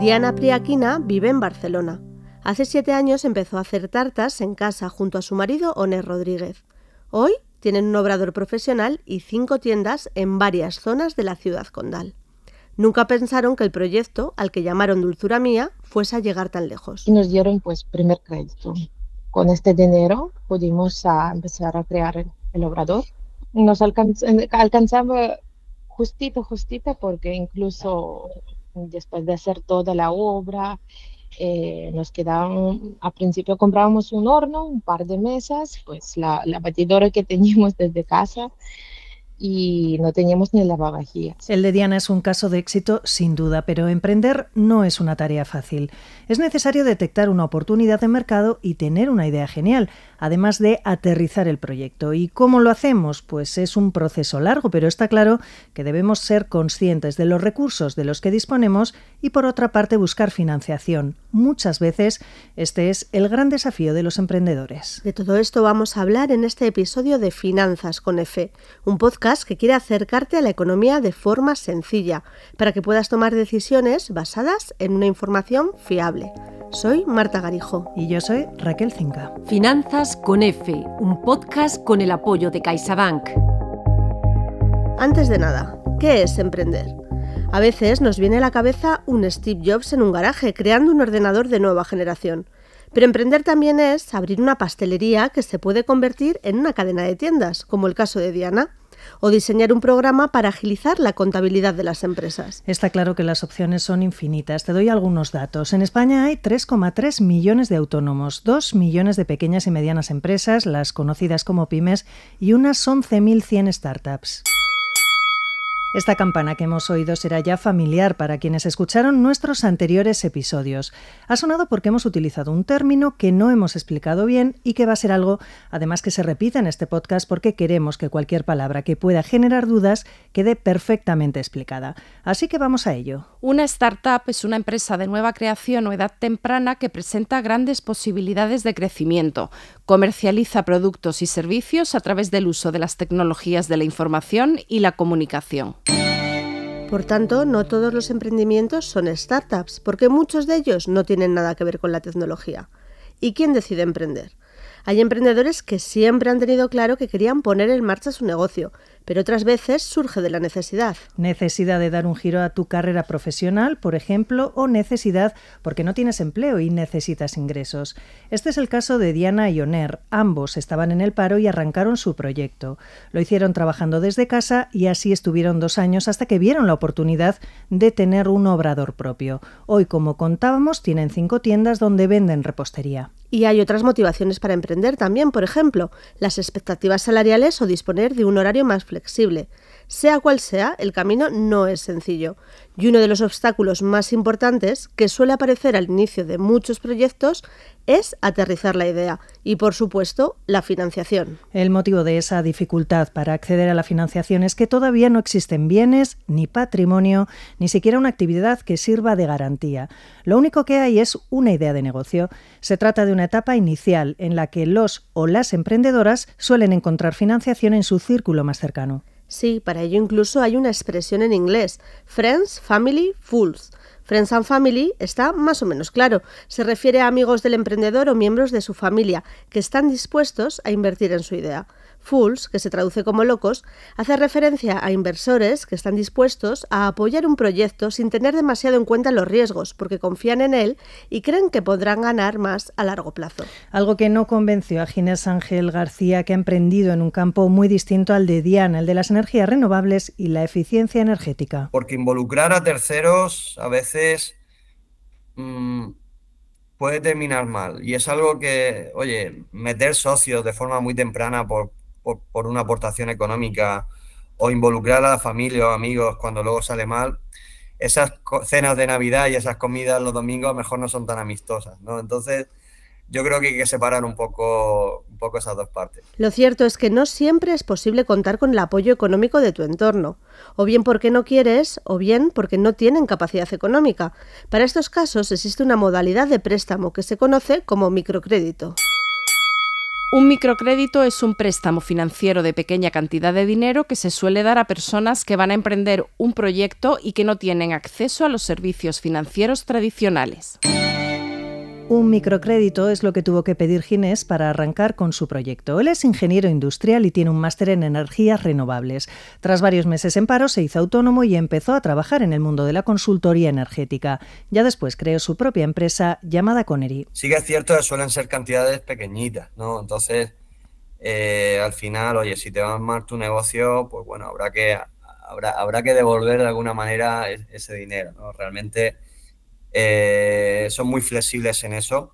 Diana Priaquina vive en Barcelona. Hace siete años empezó a hacer tartas en casa junto a su marido Onés Rodríguez. Hoy tienen un obrador profesional y cinco tiendas en varias zonas de la ciudad condal. Nunca pensaron que el proyecto, al que llamaron Dulzura Mía, fuese a llegar tan lejos. nos dieron pues primer crédito. Con este dinero pudimos empezar a crear el, obrador. Nos alcanzamos justito, justito, porque incluso después de hacer toda la obra, eh, nos quedaban, A principio comprábamos un horno, un par de mesas, pues la, la batidora que teníamos desde casa y no teníamos ni lavavajillas. El de Diana es un caso de éxito sin duda, pero emprender no es una tarea fácil. Es necesario detectar una oportunidad de mercado y tener una idea genial además de aterrizar el proyecto. ¿Y cómo lo hacemos? Pues es un proceso largo, pero está claro que debemos ser conscientes de los recursos de los que disponemos y, por otra parte, buscar financiación. Muchas veces este es el gran desafío de los emprendedores. De todo esto vamos a hablar en este episodio de Finanzas con Efe, un podcast que quiere acercarte a la economía de forma sencilla, para que puedas tomar decisiones basadas en una información fiable. Soy Marta Garijo. Y yo soy Raquel Zinca. Finanzas con F, un podcast con el apoyo de CaixaBank. Antes de nada, ¿qué es emprender? A veces nos viene a la cabeza un Steve Jobs en un garaje creando un ordenador de nueva generación. Pero emprender también es abrir una pastelería que se puede convertir en una cadena de tiendas, como el caso de Diana o diseñar un programa para agilizar la contabilidad de las empresas. Está claro que las opciones son infinitas. Te doy algunos datos. En España hay 3,3 millones de autónomos, 2 millones de pequeñas y medianas empresas, las conocidas como pymes, y unas 11.100 startups. Esta campana que hemos oído será ya familiar para quienes escucharon nuestros anteriores episodios. Ha sonado porque hemos utilizado un término que no hemos explicado bien y que va a ser algo, además, que se repita en este podcast porque queremos que cualquier palabra que pueda generar dudas quede perfectamente explicada. Así que vamos a ello. Una startup es una empresa de nueva creación o edad temprana que presenta grandes posibilidades de crecimiento. Comercializa productos y servicios a través del uso de las tecnologías de la información y la comunicación. Por tanto, no todos los emprendimientos son startups, porque muchos de ellos no tienen nada que ver con la tecnología. ¿Y quién decide emprender? Hay emprendedores que siempre han tenido claro que querían poner en marcha su negocio, pero otras veces surge de la necesidad. Necesidad de dar un giro a tu carrera profesional, por ejemplo, o necesidad porque no tienes empleo y necesitas ingresos. Este es el caso de Diana y Oner. Ambos estaban en el paro y arrancaron su proyecto. Lo hicieron trabajando desde casa y así estuvieron dos años hasta que vieron la oportunidad de tener un obrador propio. Hoy, como contábamos, tienen cinco tiendas donde venden repostería. Y hay otras motivaciones para emprender también, por ejemplo, las expectativas salariales o disponer de un horario más flexible flexible. Sea cual sea, el camino no es sencillo y uno de los obstáculos más importantes que suele aparecer al inicio de muchos proyectos es aterrizar la idea y, por supuesto, la financiación. El motivo de esa dificultad para acceder a la financiación es que todavía no existen bienes, ni patrimonio, ni siquiera una actividad que sirva de garantía. Lo único que hay es una idea de negocio. Se trata de una etapa inicial en la que los o las emprendedoras suelen encontrar financiación en su círculo más cercano. Sí, para ello incluso hay una expresión en inglés, Friends, Family, Fools, Friends and Family está más o menos claro. Se refiere a amigos del emprendedor o miembros de su familia que están dispuestos a invertir en su idea. Fools, que se traduce como locos, hace referencia a inversores que están dispuestos a apoyar un proyecto sin tener demasiado en cuenta los riesgos, porque confían en él y creen que podrán ganar más a largo plazo. Algo que no convenció a Ginés Ángel García, que ha emprendido en un campo muy distinto al de Diana, el de las energías renovables y la eficiencia energética. Porque involucrar a terceros a veces mm, puede terminar mal. Y es algo que, oye, meter socios de forma muy temprana por por, una aportación económica o involucrar a la familia o amigos cuando luego sale mal, esas cenas de Navidad y esas comidas los domingos a mejor no son tan amistosas, Entonces, yo creo que hay que separar un poco, un poco esas dos partes. Lo cierto es que no siempre es posible contar con el apoyo económico de tu entorno, o bien porque no quieres, o bien porque no tienen capacidad económica. Para estos casos existe una modalidad de préstamo que se conoce como microcrédito. Un microcrédito es un préstamo financiero de pequeña cantidad de dinero que se suele dar a personas que van a emprender un proyecto y que no tienen acceso a los servicios financieros tradicionales. Un microcrédito es lo que tuvo que pedir Ginés para arrancar con su proyecto. Él es ingeniero industrial y tiene un máster en energías renovables. Tras varios meses en paro, se hizo autónomo y empezó a trabajar en el mundo de la consultoría energética. Ya después creó su propia empresa llamada Connery. Sí que es cierto que suelen ser cantidades pequeñitas, ¿no? Entonces, eh, al final, oye, si te va a armar tu negocio, pues bueno, habrá que, habrá, habrá que devolver de alguna manera e-, ese dinero, ¿no? Realmente eh, son muy flexibles en eso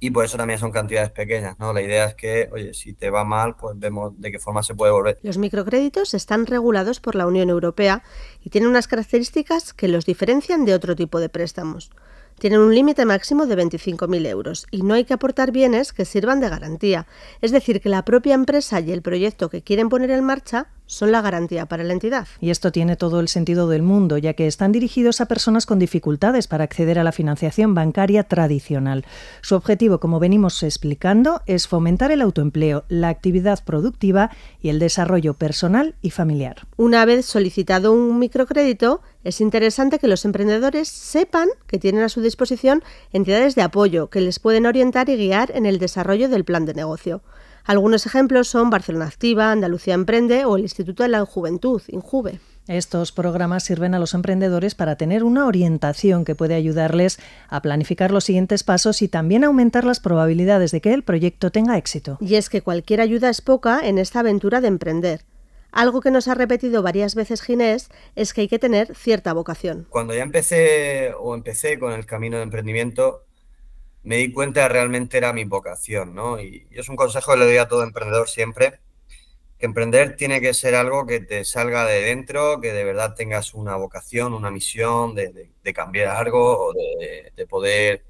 y por eso también son cantidades pequeñas, ¿no? La idea es que, oye, si te va mal, pues vemos de qué forma se puede volver. Los microcréditos están regulados por la Unión Europea y tienen unas características que los diferencian de otro tipo de préstamos. Tienen un límite máximo de 25.000 euros y no hay que aportar bienes que sirvan de garantía. Es decir, que la propia empresa y el proyecto que quieren poner en marcha son la garantía para la entidad. Y esto tiene todo el sentido del mundo, ya que están dirigidos a personas con dificultades para acceder a la financiación bancaria tradicional. Su objetivo, como venimos explicando, es fomentar el autoempleo, la actividad productiva y el desarrollo personal y familiar. Una vez solicitado un microcrédito, es interesante que los emprendedores sepan que tienen a su disposición entidades de apoyo que les pueden orientar y guiar en el desarrollo del plan de negocio. Algunos ejemplos son Barcelona Activa, Andalucía Emprende o el Instituto de la Juventud, INJUVE. Estos programas sirven a los emprendedores para tener una orientación que puede ayudarles a planificar los siguientes pasos y también aumentar las probabilidades de que el proyecto tenga éxito. Y es que cualquier ayuda es poca en esta aventura de emprender. Algo que nos ha repetido varias veces Ginés es que hay que tener cierta vocación. Cuando ya empecé o empecé con el camino de emprendimiento, me di cuenta realmente era mi vocación, ¿no? Y, es un consejo que le doy a todo emprendedor siempre, que emprender tiene que ser algo que te salga de dentro, que de verdad tengas una vocación, una misión de, cambiar algo o de, poder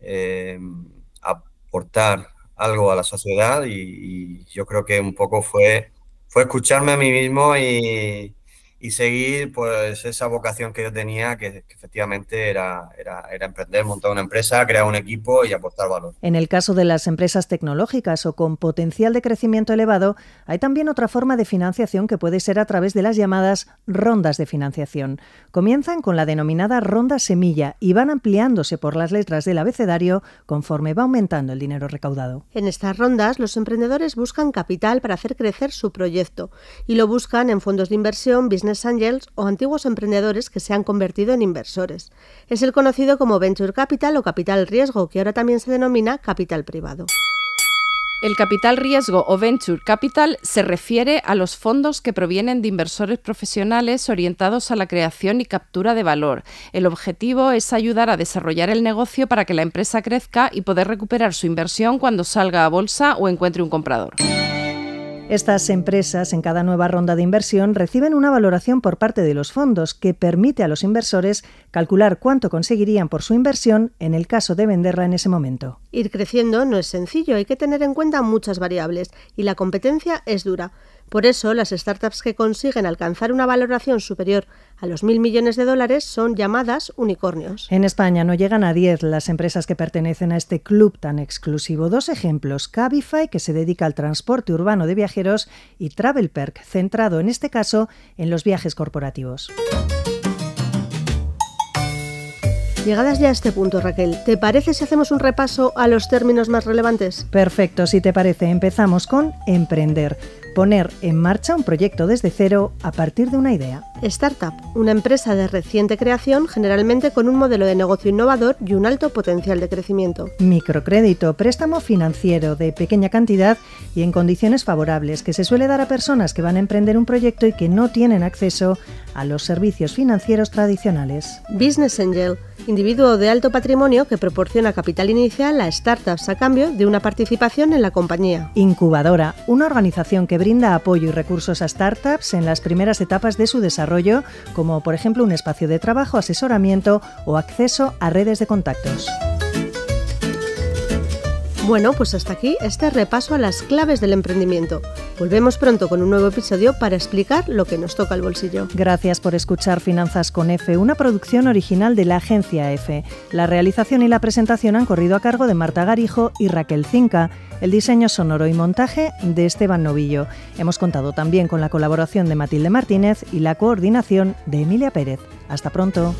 em, aportar algo a la sociedad y, y, yo creo que un poco fue, fue escucharme a mí mismo y, y seguir pues esa vocación que yo tenía, que, efectivamente era, era, era, emprender, montar una empresa, crear un equipo y aportar valor. En el caso de las empresas tecnológicas o con potencial de crecimiento elevado, hay también otra forma de financiación que puede ser a través de las llamadas rondas de financiación. Comienzan con la denominada ronda semilla y van ampliándose por las letras del abecedario conforme va aumentando el dinero recaudado. En estas rondas, los emprendedores buscan capital para hacer crecer su proyecto y lo buscan en fondos de inversión, business angels o antiguos emprendedores que se han convertido en inversores. Es el conocido como venture capital o capital riesgo, que ahora también se denomina capital privado. El capital riesgo o venture capital se refiere a los fondos que provienen de inversores profesionales orientados a la creación y captura de valor. El objetivo es ayudar a desarrollar el negocio para que la empresa crezca y poder recuperar su inversión cuando salga a bolsa o encuentre un comprador. Estas empresas en cada nueva ronda de inversión reciben una valoración por parte de los fondos que permite a los inversores calcular cuánto conseguirían por su inversión en el caso de venderla en ese momento. Ir creciendo no es sencillo, hay que tener en cuenta muchas variables y la competencia es dura. Por eso, las startups que consiguen alcanzar una valoración superior a los mil millones de dólares son llamadas unicornios. En España no llegan a 10 las empresas que pertenecen a este club tan exclusivo. Dos ejemplos: Cabify, que se dedica al transporte urbano de viajeros, y Travelperk, centrado en este caso en los viajes corporativos. Llegadas ya a este punto, Raquel, ¿te parece si hacemos un repaso a los términos más relevantes? Perfecto, si te parece, empezamos con emprender. Poner en marcha un proyecto desde cero a partir de una idea. Startup, una empresa de reciente creación, generalmente con un modelo de negocio innovador y un alto potencial de crecimiento. Microcrédito, préstamo financiero de pequeña cantidad y en condiciones favorables que se suele dar a personas que van a emprender un proyecto y que no tienen acceso a los servicios financieros tradicionales. Business Angel, individuo de alto patrimonio que proporciona capital inicial a startups a cambio de una participación en la compañía. Incubadora, una organización que brinda apoyo y recursos a startups en las primeras etapas de su desarrollo, como por ejemplo un espacio de trabajo, asesoramiento o acceso a redes de contactos. Bueno, pues hasta aquí este repaso a las claves del emprendimiento. Volvemos pronto con un nuevo episodio para explicar lo que nos toca al bolsillo. Gracias por escuchar Finanzas con F, una producción original de la agencia F. La realización y la presentación han corrido a cargo de Marta Garijo y Raquel Cinca. El diseño sonoro y montaje de Esteban Novillo. Hemos contado también con la colaboración de Matilde Martínez y la coordinación de Emilia Pérez. Hasta pronto.